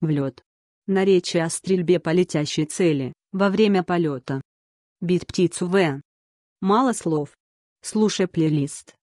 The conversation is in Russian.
в лед. Наречие о стрельбе по летящей цели, во время полета. Бить птицу в. Мало слов. Слушай плейлист.